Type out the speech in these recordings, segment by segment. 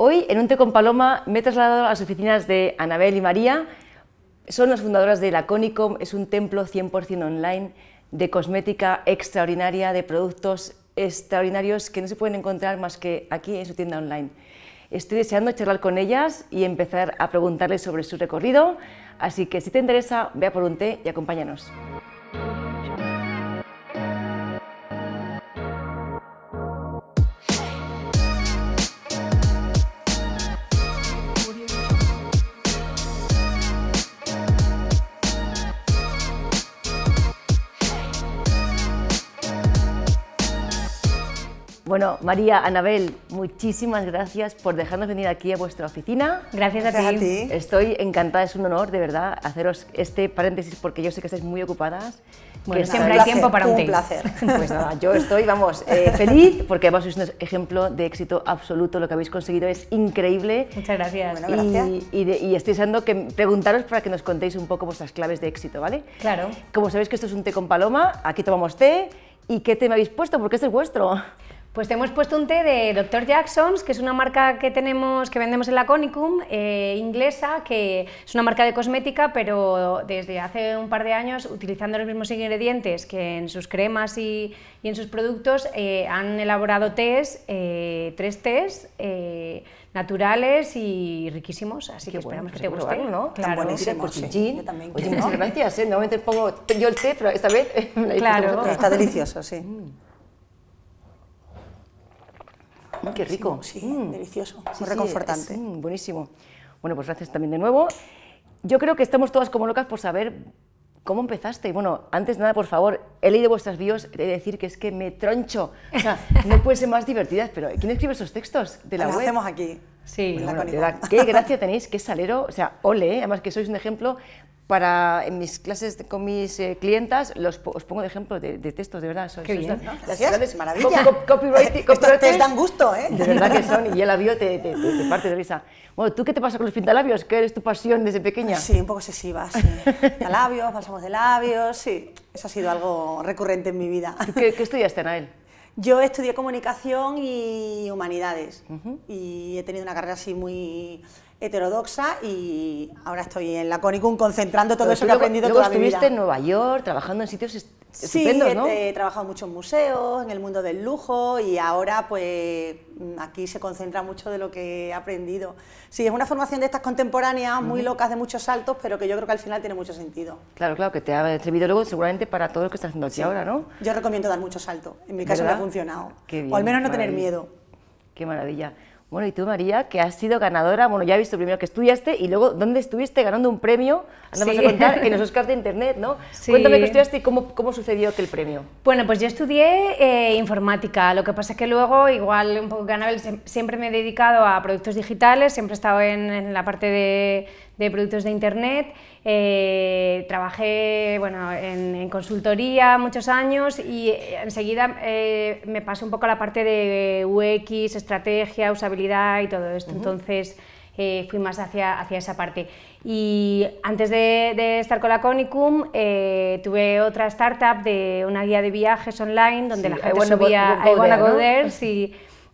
Hoy, en Un Té con Paloma, me he trasladado a las oficinas de Anabel y María. Son las fundadoras de Laconicom, es un templo 100% online de cosmética extraordinaria, de productos extraordinarios que no se pueden encontrar más que aquí en su tienda online. Estoy deseando charlar con ellas y empezar a preguntarles sobre su recorrido, así que si te interesa, vea por un té y acompáñanos. Bueno, María, Anabel, muchísimas gracias por dejarnos venir aquí a vuestra oficina. Gracias, a, ti. Estoy encantada, es un honor, de verdad, haceros este paréntesis porque yo sé que estáis muy ocupadas. Bueno, siempre hay tiempo para un, té. placer. Pues nada, yo estoy, vamos, eh, feliz porque además sois un ejemplo de éxito absoluto. Lo que habéis conseguido es increíble. Muchas gracias. Y, estoy deseando que preguntaros para que nos contéis un poco vuestras claves de éxito, ¿vale? Claro. Como sabéis que esto es un té con paloma, aquí tomamos té. ¿Y qué té me habéis puesto? Porque es el vuestro. Pues te hemos puesto un té de Dr. Jackson's, que es una marca que tenemos, que vendemos en la Conicum, eh, inglesa, que es una marca de cosmética, pero desde hace un par de años, utilizando los mismos ingredientes que en sus cremas y, en sus productos, eh, han elaborado tés, eh, tres tés naturales y riquísimos, así que esperamos que pues te guste. ¿no? Tan buenísimo, pues sí. Yo gracias, pongo yo el té, pero esta vez... Está delicioso, sí. Mm qué rico. Sí, mm. delicioso. Muy reconfortante. Mm, buenísimo. Bueno, pues gracias también de nuevo. Yo creo que estamos todas como locas por saber ¿Cómo empezaste? Y Bueno, antes de nada, por favor, he leído vuestras bios, he de decir que es que me troncho. O sea, no puede ser más divertidas, pero eh, ¿quién escribe esos textos de la ah, Lo web? hacemos aquí. Sí. la qué gracia tenéis, qué salero, o sea, ole, ¿eh? además que sois un ejemplo para en mis clases con mis eh, clientas, los, os pongo de ejemplo de, textos, de verdad. Son, Qué maravilla. te dan gusto, ¿eh? De verdad que son, y el labio te, te, parte de risa. Bueno, ¿tú qué te pasa con los pintalabios? ¿Qué eres tu pasión desde pequeña? Sí, un poco obsesiva, Pintalabios, balsamos de labios, sí. Eso ha sido algo recurrente en mi vida. ¿Qué, qué estudiaste, Nael? Yo estudié comunicación y humanidades. Y he tenido una carrera así muy heterodoxa y ahora estoy en la Conicum concentrando todo eso que he aprendido toda vida. estuviste en Nueva York trabajando en sitios estupendos, sí, ¿no? he, trabajado mucho en museos, en el mundo del lujo y ahora pues mm, aquí se concentra mucho de lo que he aprendido. Sí, es una formación de estas contemporáneas muy locas de muchos saltos, pero que yo creo que al final tiene mucho sentido. Claro, claro, que te ha servido luego seguramente para todo lo que estás haciendo aquí ahora, ¿no? Yo recomiendo dar muchos saltos, en mi caso no ha funcionado, o al menos no tener miedo. Qué maravilla. Bueno, y tú, María, que has sido ganadora, bueno, ya he visto primero que estudiaste y luego dónde estuviste ganando un premio, andamos a contar, en los Oscars de Internet, ¿no? Sí. Cuéntame que estudiaste y cómo, cómo sucedió aquel premio. Bueno, pues yo estudié eh, informática, lo que pasa es que luego, igual un poco ganable, siempre me he dedicado a productos digitales, siempre he estado en la parte de de productos de Internet. Eh, trabajé bueno, en, consultoría muchos años y enseguida eh, me pasé un poco a la parte de UX, estrategia, usabilidad y todo esto. Entonces eh, fui más hacia, hacia esa parte. Y antes de, estar con la Conicum, tuve otra startup de una guía de viajes online donde la gente subía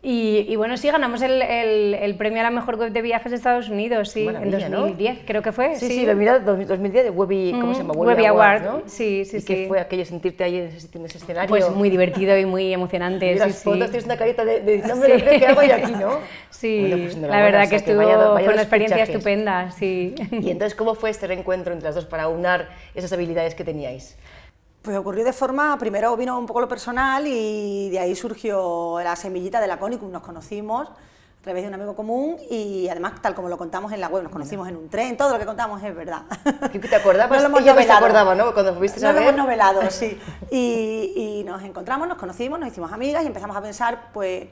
y, bueno, sí, ganamos el, el, premio a la mejor web de viajes de Estados Unidos, sí, en 2010, creo que fue. Sí, sí, mira, 2010 de Webby, ¿cómo se Award, ¿no? Sí, sí, ¿Y sí. qué fue aquello sentirte ahí en ese, escenario? Pues muy divertido y muy emocionante, y las fotos, tienes una carita de, no me lo creo que hago yo aquí, ¿no? Sí, pues la, verdad que estuvo, con una experiencia estupenda, sí. Y entonces, ¿cómo fue este reencuentro entre las dos para unar esas habilidades que teníais? Pues ocurrió de forma, primero vino un poco lo personal y de ahí surgió la semillita de la Conicum, nos conocimos a través de un amigo común y además tal como lo contamos en la web, nos conocimos en un tren, todo lo que contamos es verdad. te acordabas? No lo pues hemos Acordaba, ¿no? Cuando fuiste no lo hemos novelado, sí. Y, nos encontramos, nos conocimos, nos hicimos amigas y empezamos a pensar, pues,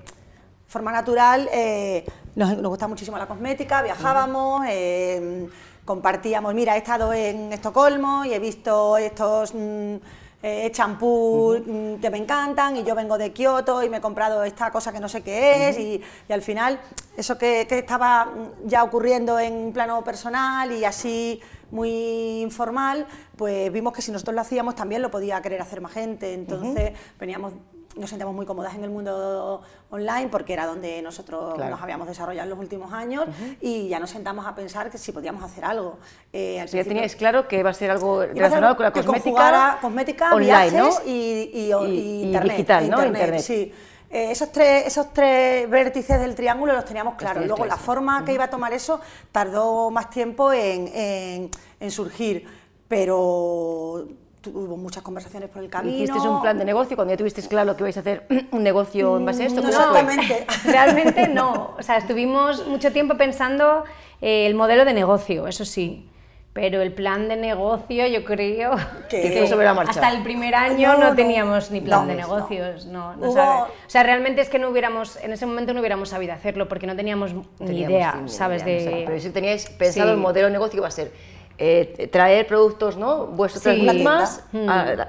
forma natural, eh, nos, gusta muchísimo la cosmética, viajábamos... Em, compartíamos, mira, he estado en Estocolmo y he visto estos... Mm, eh, champú mm, que me encantan y yo vengo de Kioto y me he comprado esta cosa que no sé qué es y, al final eso que, estaba mm, ya ocurriendo en plano personal y así muy informal, pues vimos que si nosotros lo hacíamos también lo podía querer hacer más gente. Entonces veníamos nos sentíamos muy cómodas en el mundo online porque era donde nosotros nos habíamos desarrollado en los últimos años y ya nos sentamos a pensar que si podíamos hacer algo. Eh, ya teníais claro que va a ser algo relacionado con la cosmética, online, y, internet, digital, ¿no? Sí. Eh, esos, tres, esos tres vértices del triángulo los teníamos claros. Luego, la forma que iba a tomar eso tardó más tiempo en, en surgir pero hubo muchas conversaciones por el camino. Hicisteis un plan de negocio cuando ya tuvisteis claro que vais a hacer un negocio en base a esto. No, mm, pues, pues, exactamente. Realmente no. O sea, estuvimos mucho tiempo pensando eh, el modelo de negocio, eso sí. Pero el plan de negocio, yo creo que, hasta el primer año no, teníamos ni plan de negocios. No. O sea, realmente es que no hubiéramos, en ese momento no hubiéramos sabido hacerlo porque no teníamos, ni idea, ¿sabes? de... Pero si teníais pensado el modelo de negocio va a ser eh, traer productos ¿no? vuestros sí, más,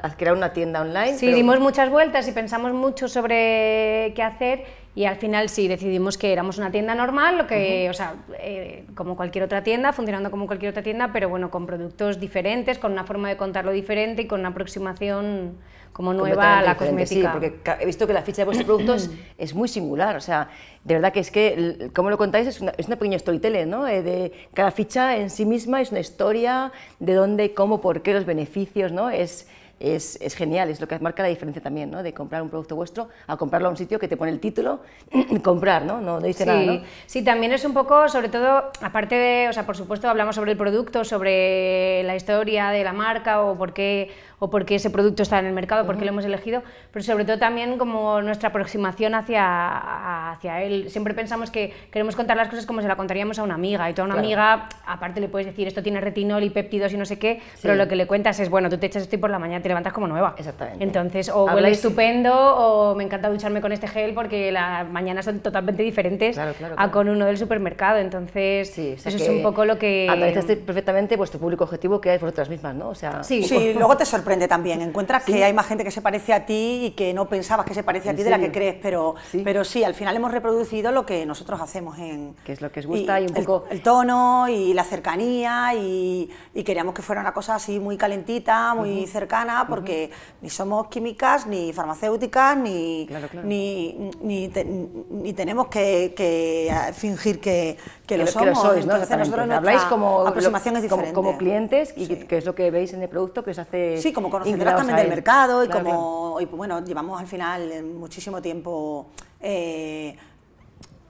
crear mm. una tienda online. Sí, dimos muchas vueltas y pensamos mucho sobre qué hacer y al final sí, decidimos que éramos una tienda normal, lo que, o sea, eh, como cualquier otra tienda, funcionando como cualquier otra tienda, pero bueno, con productos diferentes, con una forma de contarlo diferente y con una aproximación como nueva la cosmética. Sí, porque he visto que la ficha de vuestros productos es muy singular, o sea, de verdad que es que, como lo contáis, es una, es una pequeña storytelling, ¿no? Eh, de, cada ficha en sí misma es una historia de dónde, cómo, por qué, los beneficios, ¿no? Es, es, es, genial, es lo que marca la diferencia también, ¿no? De comprar un producto vuestro a comprarlo a un sitio que te pone el título, comprar, ¿no? No, dice nada, ¿no? Sí, también es un poco, sobre todo, aparte de, o sea, por supuesto hablamos sobre el producto, sobre la historia de la marca o por qué, o por qué ese producto está en el mercado, por qué lo hemos elegido, pero sobre todo también como nuestra aproximación hacia, hacia él. Siempre pensamos que queremos contar las cosas como se la contaríamos a una amiga, y toda a una amiga, aparte le puedes decir, esto tiene retinol y péptidos y no sé qué, pero lo que le cuentas es, bueno, tú te echas esto y por la mañana te levantas como nueva. Exactamente. Entonces, o huele estupendo, o me encanta ducharme con este gel porque las mañanas son totalmente diferentes a con uno del supermercado. Entonces, eso es un poco lo que. Analizaste perfectamente vuestro público objetivo que por otras mismas, ¿no? sea, sí, sí luego te sorprende también. Encuentras que hay más gente que se parece a ti y que no pensabas que se parece a ti de la que crees, pero sí. pero sí, al final hemos reproducido lo que nosotros hacemos en. Que es lo que os gusta y, un poco. El, tono y la cercanía y, queríamos que fuera una cosa así muy calentita, muy cercana porque ni somos químicas, ni farmacéuticas, ni, ni, tenemos que, fingir que, que, lo, somos. Entonces, nosotros Habláis como, Como, clientes, y que, es lo que veis en el producto que os hace. Sí, como conocedores también del mercado, y como. Pues, bueno, llevamos al final muchísimo tiempo. Eh,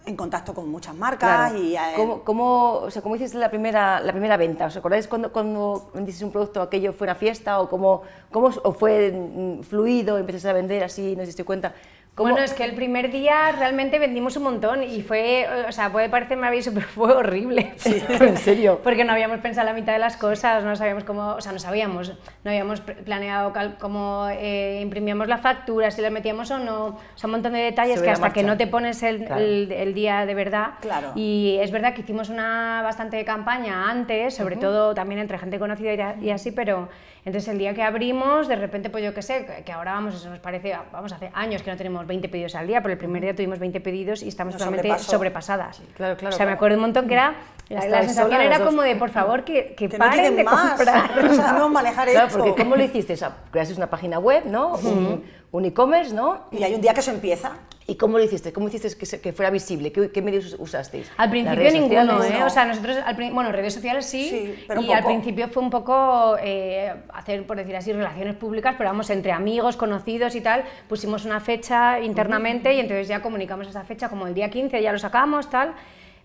en contacto con muchas marcas y... Eh, ¿Cómo, cómo, o sea, la primera, la primera venta? ¿Os acordáis cuando, cuando un producto, aquello fue una fiesta o cómo, cómo fue mm, fluido, empezaste a vender así, no te diste cuenta? Bueno, es que el primer día realmente vendimos un montón y fue, o sea, puede parecer maravilloso, pero fue horrible. Sí, en serio. Porque no habíamos pensado la mitad de las cosas, no sabíamos cómo, o sea, no sabíamos, no habíamos planeado cómo eh, imprimíamos la factura, si la metíamos o no, o sea, un montón de detalles que hasta que no te pones el, el, día de verdad. Claro. Y es verdad que hicimos una bastante campaña antes, sobre todo también entre gente conocida y, y, así, pero entonces el día que abrimos, de repente, pues yo qué sé, que ahora vamos, eso nos parece, vamos, hace años que no tenemos 20 pedidos al día, pero el primer mm. día tuvimos 20 pedidos y estamos totalmente sobrepasadas. o sea, me acuerdo un montón que era la, sensación era como de, por favor, que, que, que paren no de más. comprar. o sea, no manejar claro, porque ¿cómo lo hiciste? creaste una página web, ¿no? Un, un e-commerce, ¿no? Y hay un día que se empieza. ¿Y cómo lo hiciste? ¿Cómo hiciste que, que fuera visible? ¿Qué, medios usasteis? Al principio ninguno, ¿eh? O sea, nosotros, bueno, redes sociales sí, pero y al principio fue un poco eh, hacer, por decir así, relaciones públicas, pero vamos, entre amigos, conocidos y tal, pusimos una fecha internamente y entonces ya comunicamos esa fecha como el día 15, ya lo sacamos, tal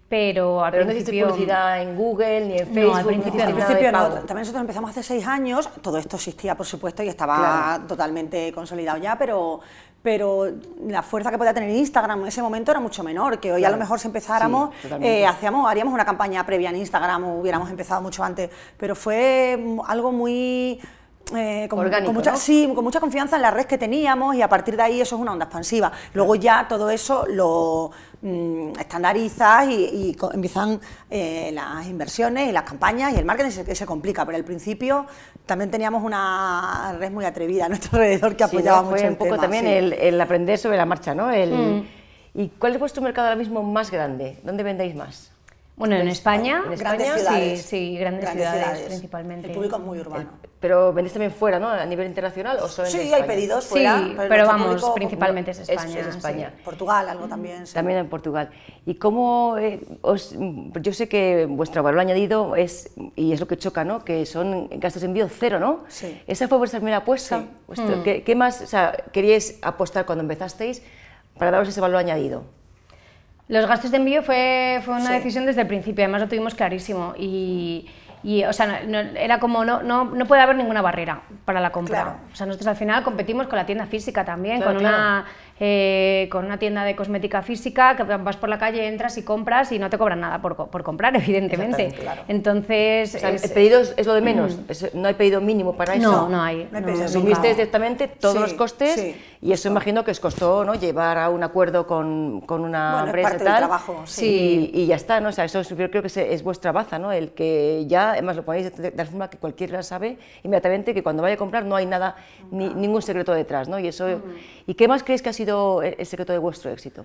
pero al no en Google ni en Facebook. No, al principio, no. También nosotros empezamos hace seis años, todo esto existía por supuesto y estaba totalmente consolidado ya, pero, pero la fuerza que podía tener Instagram en ese momento era mucho menor, que hoy a lo mejor si empezáramos, eh, hacíamos, haríamos una campaña previa en Instagram hubiéramos empezado mucho antes, pero fue algo muy eh, con, mucha, sí, con mucha confianza en la red que teníamos y a partir de ahí eso es una onda expansiva. Luego ya todo eso lo mm, estandarizas y, empiezan eh, las inversiones y las campañas y el marketing se, se complica, pero al principio también teníamos una red muy atrevida a nuestro alrededor que apoyaba mucho un poco también el, aprender sobre la marcha, ¿no? Mm. ¿Y cuál es vuestro mercado ahora mismo más grande? ¿Dónde vendéis más? Bueno, en España, grandes ciudades, sí, grandes, ciudades, principalmente. El público es muy urbano. Eh, pero vendes también fuera, ¿no? A nivel internacional o solo en Sí, hay pedidos fuera, pero, vamos, principalmente es España. Es, España. Portugal, algo también. También en Portugal. Y cómo eh, os, yo sé que vuestro valor añadido es y es lo que choca, ¿no? Que son gastos de envío cero, ¿no? Sí. Esa fue vuestra primera apuesta. Mm. ¿qué, más, queríais apostar cuando empezasteis para daros ese valor añadido? Los gastos de envío fue, fue una decisión desde el principio, además lo tuvimos clarísimo. Y, o sea, no, era como no, no, puede haber ninguna barrera para la compra. O sea, nosotros al final competimos con la tienda física también, con una eh, con una tienda de cosmética física, que vas por la calle, entras y compras y no te cobran nada por, por comprar, evidentemente. Entonces... pedidos es, lo de menos, mm. no hay pedido mínimo para eso. No, no hay. No, directamente todos los costes y eso imagino que os costó ¿no? llevar a un acuerdo con, con una bueno, empresa y tal. Del trabajo, Y, ya está, ¿no? O sea, eso yo creo que es, es vuestra baza, ¿no? El que ya, además lo ponéis de, tal forma que cualquiera sabe inmediatamente que cuando vaya a comprar no hay nada, ni, ningún secreto detrás, ¿no? Y, eso, ¿Y qué más creéis que ha sido el secreto de vuestro éxito?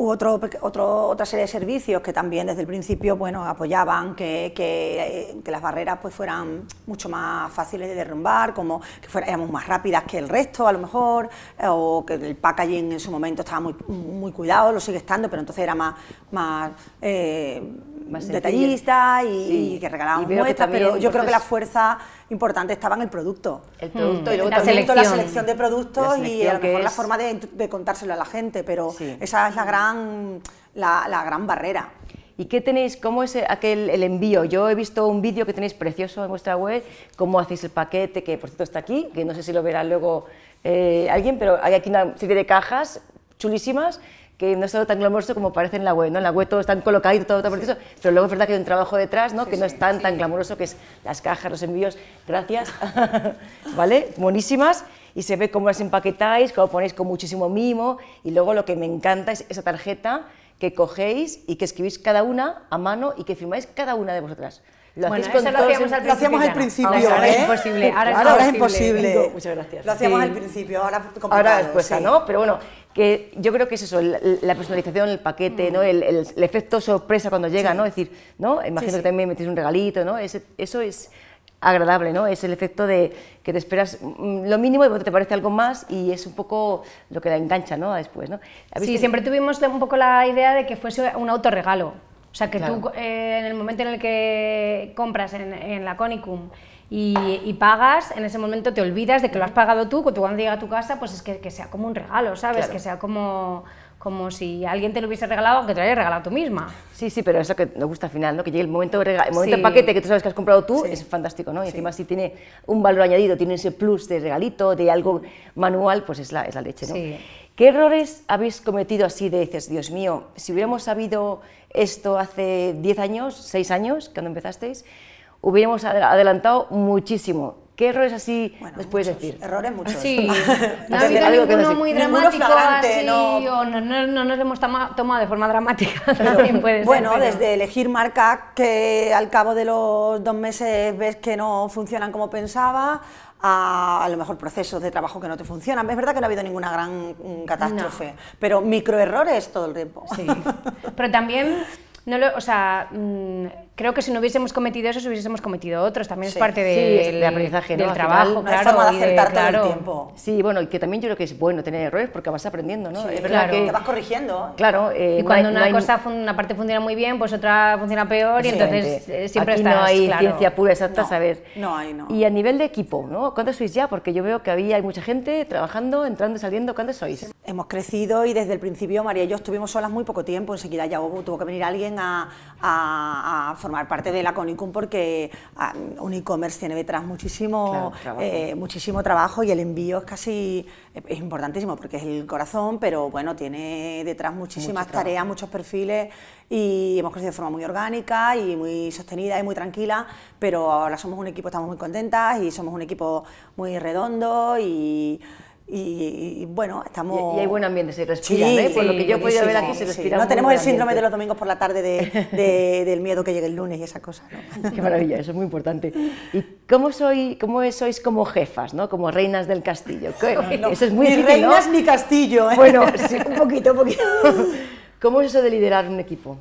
Otro, otra serie de servicios que también desde el principio bueno, apoyaban que, eh, las barreras pues fueran mucho más fáciles de derrumbar, como que fuéramos más rápidas que el resto a lo mejor, eh, o que el packaging en su momento estaba muy, cuidado, lo sigue estando, pero entonces era más, más eh, más detallista y, que regalaban muestras, pero yo creo que la fuerza importante estaba en el producto. El producto mm. y luego la también selección. la selección de productos y a lo mejor la forma de, contárselo a la gente, pero esa es la gran, la, gran barrera. ¿Y qué tenéis? ¿Cómo es aquel el envío? Yo he visto un vídeo que tenéis precioso en vuestra web, cómo hacéis el paquete, que por cierto está aquí, que no sé si lo verá luego eh, alguien, pero hay aquí una serie de cajas chulísimas que no es todo tan glamuroso como parece en la web, ¿no? En la web todo está colocado y todo, está sí. pero luego es verdad que hay un trabajo detrás, ¿no? que no es tan, tan glamuroso, que es las cajas, los envíos, gracias, ¿vale? Buenísimas, y se ve cómo las empaquetáis, cómo ponéis con muchísimo mimo, y luego lo que me encanta es esa tarjeta que cogéis y que escribís cada una a mano y que firmáis cada una de vosotras. Lo, bueno, eso lo, hacíamos al lo, al principio. Ahora, ¿eh? ahora es imposible. Ahora, es imposible. Muchas gracias. Lo hacíamos al principio, ahora Ahora es cuesta, ¿no? Pero bueno, que yo creo que es eso, la, personalización, el paquete, ¿no? El, el, efecto sorpresa cuando llega, ¿no? Es decir, ¿no? Imagino que también metes un regalito, ¿no? eso es agradable, ¿no? Es el efecto de que te esperas mm, lo mínimo y te parece algo más y es un poco lo que la engancha, ¿no? Después, ¿no? Sí, siempre tuvimos un poco la idea de que fuese un autorregalo. O sea, que tú eh, en el momento en el que compras en, en la Conicum y, pagas, en ese momento te olvidas de que lo has pagado tú, cuando llega a tu casa, pues es que, que sea como un regalo, ¿sabes? Que sea como como si alguien te lo hubiese regalado, aunque te lo hayas regalado tú misma. Sí, sí, pero eso que nos gusta al final, ¿no? que llegue el momento, el momento paquete que tú sabes que has comprado tú, es fantástico, ¿no? Y encima si tiene un valor añadido, tiene ese plus de regalito, de algo manual, pues es la, es la leche, ¿no? ¿Qué errores habéis cometido así de, dices, Dios mío, si hubiéramos sabido esto hace 10 años, 6 años, cuando empezasteis, hubiéramos adelantado muchísimo. ¿Qué errores así bueno, puedes decir? Errores muchos. no ha habido muy dramático así, no... O no, nos hemos tomado de forma dramática, puede ser, Bueno, desde elegir marca que al cabo de los dos meses ves que no funcionan como pensaba, a, lo mejor procesos de trabajo que no te funcionan. Es verdad que no ha habido ninguna gran mm, catástrofe, pero microerrores todo el tiempo. Sí, pero también, no lo, o sea, mm, creo que si no hubiésemos cometido eso, si hubiésemos cometido otros. También es parte del aprendizaje, del trabajo, final, claro. forma de acertar todo el tiempo. Sí, bueno, y que también yo creo que es bueno tener errores porque vas aprendiendo, ¿no? es verdad que vas corrigiendo. Claro. Eh, y cuando una cosa, una parte funciona muy bien, pues otra funciona peor y entonces eh, siempre Aquí estás, no hay ciencia pura exacta, no, saber. No hay, no. Y a nivel de equipo, ¿no? ¿Cuántos sois ya? Porque yo veo que había hay mucha gente trabajando, entrando y saliendo. ¿Cuántos sois? Hemos crecido y desde el principio María y yo estuvimos solas muy poco tiempo. Enseguida ya hubo, tuvo que venir alguien a, a, a formar parte de la Conicum porque ah, un e tiene detrás muchísimo, trabajo. Eh, muchísimo trabajo y el envío es casi eh, es importantísimo porque es el corazón, pero bueno, tiene detrás muchísimas tareas, muchos perfiles y hemos crecido de forma muy orgánica y muy sostenida y muy tranquila, pero ahora somos un equipo, estamos muy contentas y somos un equipo muy redondo y y, bueno, estamos... Y, hay buen ambiente, se respira, ¿eh? Por lo que yo he podido ver aquí, se respira No tenemos el síndrome de los domingos por la tarde de, del miedo que llegue el lunes y esa cosa, Qué maravilla, eso es muy importante. ¿Y cómo, soy, cómo sois como jefas, ¿no? Como reinas del castillo. eso es muy ni difícil, reinas ¿no? ni castillo, ¿eh? Bueno, sí, un poquito, un poquito. ¿Cómo es eso de liderar un equipo?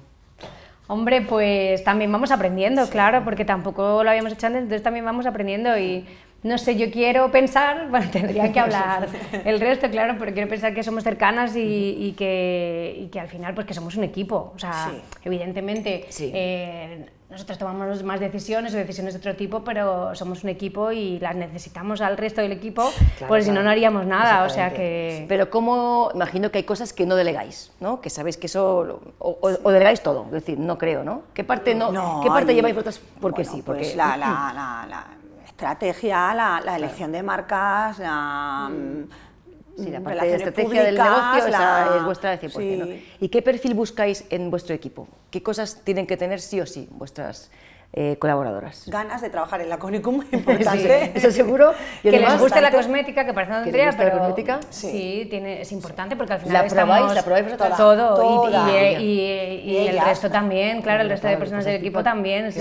Hombre, pues también vamos aprendiendo, claro, porque tampoco lo habíamos hecho antes, entonces también vamos aprendiendo y no sé, yo quiero pensar, bueno, tendría que hablar el resto, claro, pero quiero pensar que somos cercanas y, que, que, al final, pues que somos un equipo. O sea, evidentemente, eh, nosotros tomamos más decisiones o decisiones de otro tipo, pero somos un equipo y las necesitamos al resto del equipo, porque si no, no haríamos nada. O sea que... Pero como, imagino que hay cosas que no delegáis, ¿no? Que sabéis que eso, o, delegáis todo, es decir, no creo, ¿no? ¿Qué parte no? ¿Qué parte lleváis vosotros? Porque sí, pues porque... Pues la, la estrategia, la, la elección de marcas, la... Mm. Mm, la parte de estrategia del negocio es vuestra 100%. ¿Y qué perfil buscáis en vuestro equipo? ¿Qué cosas tienen que tener sí o sí vuestras eh, colaboradoras. Ganas de trabajar en la Conicum, importante. eso seguro. que les guste la cosmética, que parece una tontería, pero la cosmética? Sí, tiene, es importante porque al final la probáis, probáis todo. Y, el resto también, claro, el resto de personas del equipo también. sí,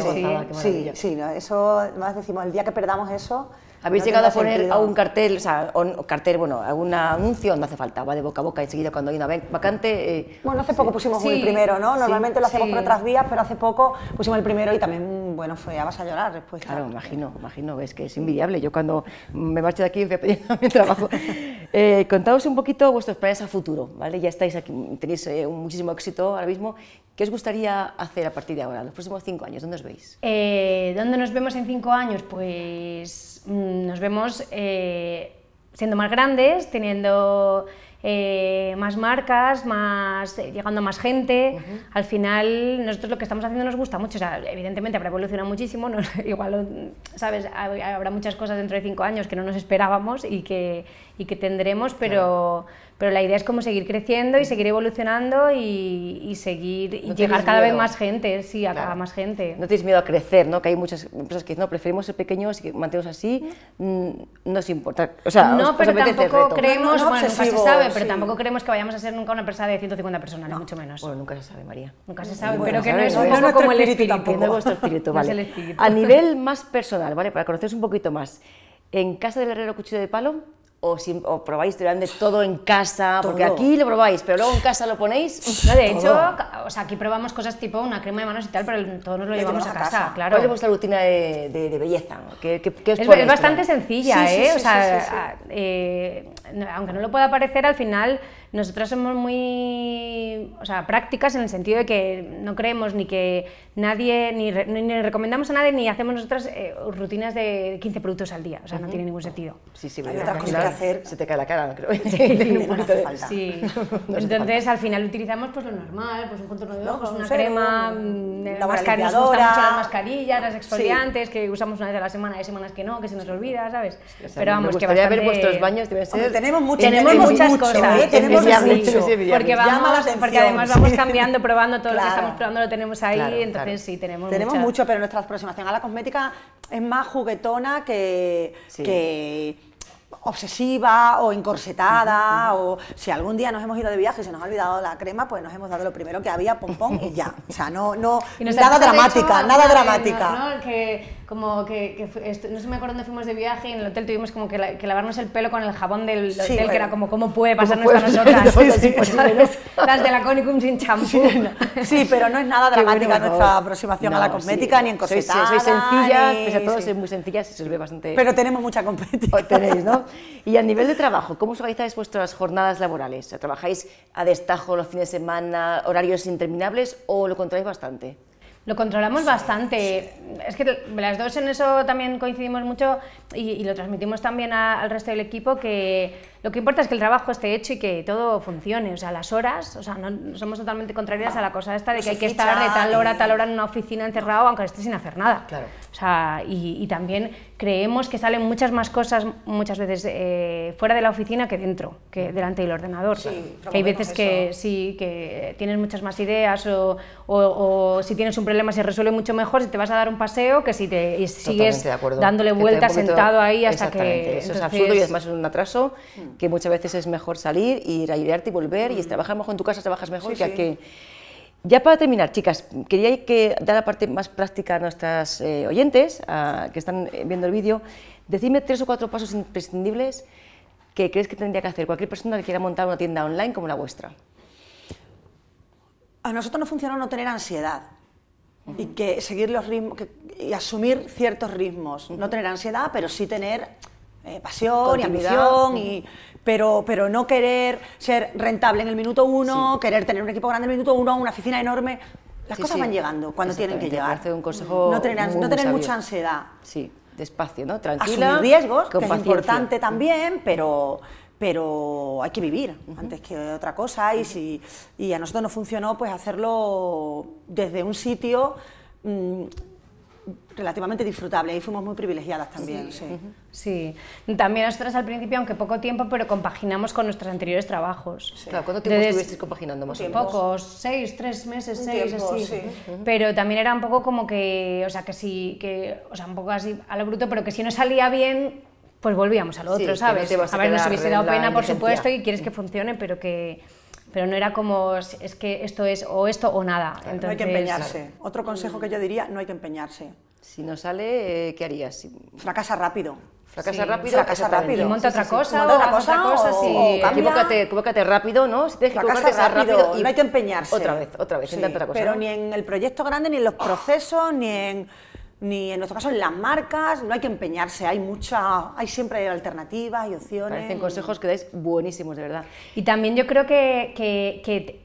sí, sí, no, eso, más decimos, el día que perdamos eso, habéis llegado a poner algún a cartel, o sea, un cartel, bueno, algún anuncio, no hace falta, va de boca a boca y enseguida cuando hay una vacante. Eh, bueno, hace poco pusimos el primero, ¿no? Normalmente lo hacemos por otras vías, pero hace poco pusimos el primero y también bueno, fue ah, vas a llorar después. Claro, imagino, imagino, ves que es invidiable. Yo cuando me marcho de aquí voy a pedir mi trabajo. eh, contaos un poquito vuestros planes a futuro, ¿vale? Ya estáis aquí, tenéis eh, muchísimo éxito ahora mismo. ¿Qué os gustaría hacer a partir de ahora, los próximos cinco años? ¿Dónde os veis? Eh, ¿Dónde nos vemos en cinco años? Pues mm, nos vemos eh, siendo más grandes, teniendo eh, más marcas, más, eh, llegando a más gente. Al final, nosotros lo que estamos haciendo nos gusta mucho. O sea, evidentemente habrá evolucionado muchísimo, igual, ¿sabes? Habrá muchas cosas dentro de cinco años que no nos esperábamos y que, y que tendremos, pero... Pero la idea es como seguir creciendo y seguir evolucionando y, seguir y llegar cada vez más gente, sí, a más gente. No tenéis miedo a crecer, ¿no? Que hay muchas empresas que dicen, no, preferimos ser pequeños y así, no mm, nos importa. O sea, no, pero tampoco creemos, bueno, pero tampoco creemos que vayamos a ser nunca una empresa de 150 personas, ni mucho menos. Bueno, nunca se sabe, María. Nunca se sabe, pero que no es un como el espíritu. vale. A nivel más personal, ¿vale? Para conoceros un poquito más. En Casa del Herrero Cuchillo de Palo o, probáis durante todo en casa, porque aquí lo probáis, pero luego en casa lo ponéis. de hecho, o sea, aquí probamos cosas tipo una crema de manos y tal, pero todos nos lo, llevamos a casa, claro. ¿Cuál es vuestra rutina de, belleza? es, bastante sencilla, ¿eh? o sea, ah, eh, aunque no lo pueda parecer, al final nosotras somos muy prácticas en el sentido de que no creemos ni que nadie, ni, recomendamos a nadie, ni hacemos nosotras eh, rutinas de 15 productos al día. O sea, no tiene ningún sentido. Sí, sí, hacer. Se te cae la cara, creo. Sí, no, falta. Sí. Entonces, al final utilizamos pues, lo normal, pues un contorno de ojos, una crema, mm, la mascarilla, las mascarillas, las exfoliantes, que usamos una vez a la semana, hay semanas que no, que se nos olvida, ¿sabes? Pero vamos, me gustaría que ver vuestros baños, debe ser... tenemos, tenemos muchas cosas. ¿eh? Tenemos mucho. Porque, vamos, porque además vamos cambiando, probando, todo lo que estamos probando lo tenemos ahí, entonces sí, tenemos Tenemos mucho, pero nuestra aproximación a la cosmética es más juguetona que... que obsesiva o encorsetada o si algún día nos hemos ido de viaje y se nos ha olvidado la crema, pues nos hemos dado lo primero que había, pompón y ya. O sea, no, no, nada dramática, nada dramática como que, que, no sé me acuerdo dónde fuimos de viaje y en el hotel tuvimos como que, que lavarnos el pelo con el jabón del hotel, que era como, ¿cómo puede pasarnos a nosotras? Sí, sí, Las de la Conicum sin champú. Sí, pero no es nada dramática nuestra aproximación a la cosmética, ni en cositas. Soy, soy sencilla pese a todo, soy muy sencilla y se os ve bastante... Pero tenemos mucha competencia. Oh, tenéis, ¿no? Y a nivel de trabajo, ¿cómo os organizáis vuestras jornadas laborales? ¿Trabajáis a destajo los fines de semana, horarios interminables o lo controláis bastante? Lo controlamos bastante. Es que las dos en eso también coincidimos mucho y, lo transmitimos también al resto del equipo que lo que importa es que el trabajo esté hecho y que todo funcione. O sea, las horas, o sea, no somos totalmente contrarias a la cosa esta de que hay que estar de tal hora a tal hora en una oficina encerrado aunque esté sin hacer nada. Claro. O sea, y, y también creemos que salen muchas más cosas muchas veces eh, fuera de la oficina que dentro, que mm. delante del ordenador. que hay veces que sí, que tienes muchas más ideas o, si tienes un problema se resuelve mucho mejor si te vas a dar un paseo que si te sigues dándole vueltas sentado ahí hasta que... Eso es absurdo y es más un atraso mm. que muchas veces es mejor salir, ir a idearte y volver y mm. trabajar mejor en tu casa, trabajas mejor que aquí. Ya para terminar, chicas, quería que dar la parte más práctica a nuestras eh, oyentes que están eh, viendo el vídeo. Decidme tres o cuatro pasos imprescindibles que crees que tendría que hacer cualquier persona que quiera montar una tienda online como la vuestra. A nosotros no funcionó no tener ansiedad y que seguir los ritmos y asumir ciertos ritmos. No tener ansiedad, pero sí tener eh, pasión y ambición y pero, no querer ser rentable en el minuto uno, querer tener un equipo grande en el minuto uno, una oficina enorme. Las cosas van llegando cuando tienen que llegar. Un consejo no tener, no tener mucha ansiedad. Sí, despacio, ¿no? Tranquila. Asumir riesgos, que es importante mm. también, pero pero hay que vivir antes que otra cosa y si y a nosotros no funcionó pues hacerlo desde un sitio mm, relativamente disfrutable. Ahí fuimos muy privilegiadas también. Sí. Sí. También nosotras al principio, aunque poco tiempo, pero compaginamos con nuestros anteriores trabajos. Claro, ¿cuánto tiempo estuvisteis compaginando más o menos? Pocos, seis, tres meses, seis, así. Sí. Pero también era un poco como que, o sea, que sí, que, o sea, un poco así a lo bruto, pero que si no salía bien, pues volvíamos a lo otro, ¿sabes? a, ver, nos hubiese dado pena, por supuesto, y quieres que funcione, pero que pero no era como es que esto es o esto o nada. Entonces... no hay que empeñarse. Otro consejo que yo diría, no hay que empeñarse. Si no sale, eh, ¿qué harías? Fracasa rápido. Fracasa rápido. Fracasa rápido. Y monta otra cosa. Monta otra cosa. o, sí. rápido, ¿no? Si te fracasa rápido. rápido y no hay que empeñarse. Otra vez, otra vez. otra cosa, pero ni en el proyecto grande, ni en los procesos, ni en ni en nuestro caso en las marcas, no hay que empeñarse, hay mucha, hay siempre alternativas y opciones. Parecen consejos que dais buenísimos, de verdad. Y también yo creo que,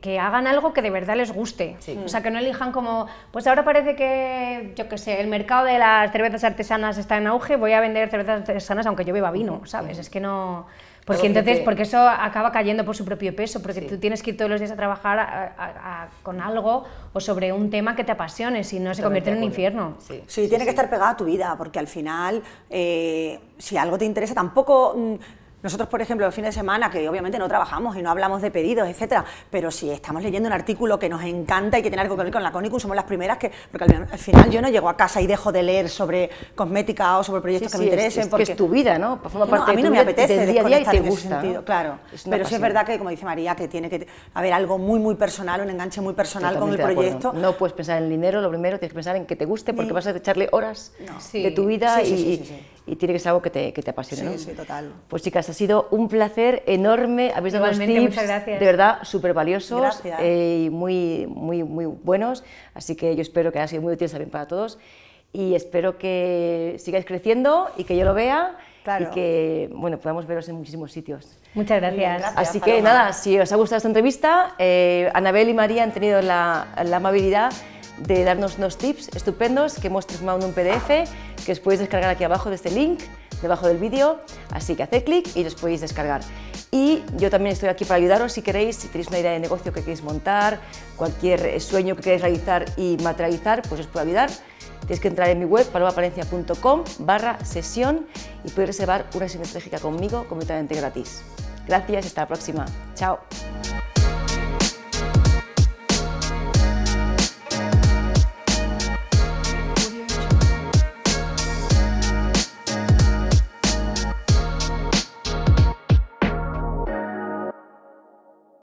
que, hagan algo que de verdad les guste. O sea, que no elijan como, pues ahora parece que, yo qué sé, el mercado de las cervezas artesanas está en auge, voy a vender cervezas artesanas aunque yo beba vino, ¿sabes? Es que no... Porque entonces, porque eso acaba cayendo por su propio peso, porque tú tienes que ir todos los días a trabajar con algo o sobre un tema que te apasione, si no se convierte en un infierno. Sí, tiene que estar pegada a tu vida, porque al final, eh, si algo te interesa, tampoco... Mm, nosotros, por ejemplo, el fin de semana, que obviamente no trabajamos y no hablamos de pedidos, etcétera, pero si estamos leyendo un artículo que nos encanta y que tiene algo que ver con la Conicum, somos las primeras que. Porque al, final yo no llego a casa y dejo de leer sobre cosmética o sobre proyectos que me interesen. porque es tu vida, ¿no? a mí no me apetece día a día claro. pero sí es verdad que, como dice María, que tiene que haber algo muy, muy personal, un enganche muy personal con el proyecto. No puedes pensar en el dinero, lo primero, tienes que pensar en que te guste porque vas a echarle horas de tu vida y, y tiene que ser algo que te, que te apasione. Sí, ¿no? sí, total. Pues chicas, ha sido un placer enorme. Habéis dado unos tips de verdad súper valiosos eh, y muy, muy, muy buenos. Así que yo espero que haya sido muy útil también para todos y espero que sigáis creciendo y que yo lo vea. y que bueno, podamos veros en muchísimos sitios. Muchas gracias. Así que nada, si os ha gustado esta entrevista, eh, Anabel y María han tenido la, la amabilidad de darnos unos tips estupendos que hemos transformado en un PDF que os podéis descargar aquí abajo de este link, debajo del vídeo. Así que haced clic y los podéis descargar. Y yo también estoy aquí para ayudaros si queréis, si tenéis una idea de negocio que queréis montar, cualquier eh, sueño que queréis realizar y materializar, pues os puedo ayudar. Tienes que entrar en mi web palomapalencia.com barra sesión y podéis reservar una sesión estratégica conmigo completamente gratis. Gracias, hasta la próxima. Chao.